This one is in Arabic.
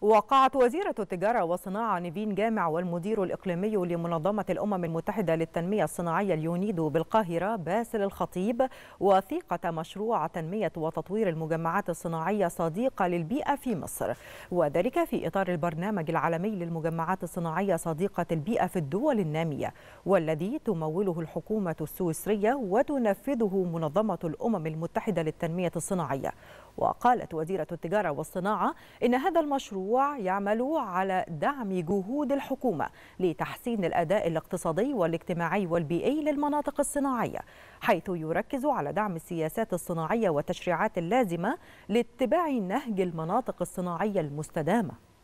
وقعت وزيرة التجارة والصناعة نيفين جامع والمدير الإقليمي لمنظمة الأمم المتحدة للتنمية الصناعية اليونيدو بالقاهرة باسل الخطيب وثيقة مشروع تنمية وتطوير المجمعات الصناعية صديقة للبيئة في مصر وذلك في إطار البرنامج العالمي للمجمعات الصناعية صديقة البيئة في الدول النامية والذي تموله الحكومة السويسرية وتنفذه منظمة الأمم المتحدة للتنمية الصناعية وقالت وزيرة التجارة والصناعة إن هذا المشروع تطوع يعمل على دعم جهود الحكومة لتحسين الأداء الاقتصادي والاجتماعي والبيئي للمناطق الصناعية حيث يركز على دعم السياسات الصناعية والتشريعات اللازمة لاتباع نهج المناطق الصناعية المستدامة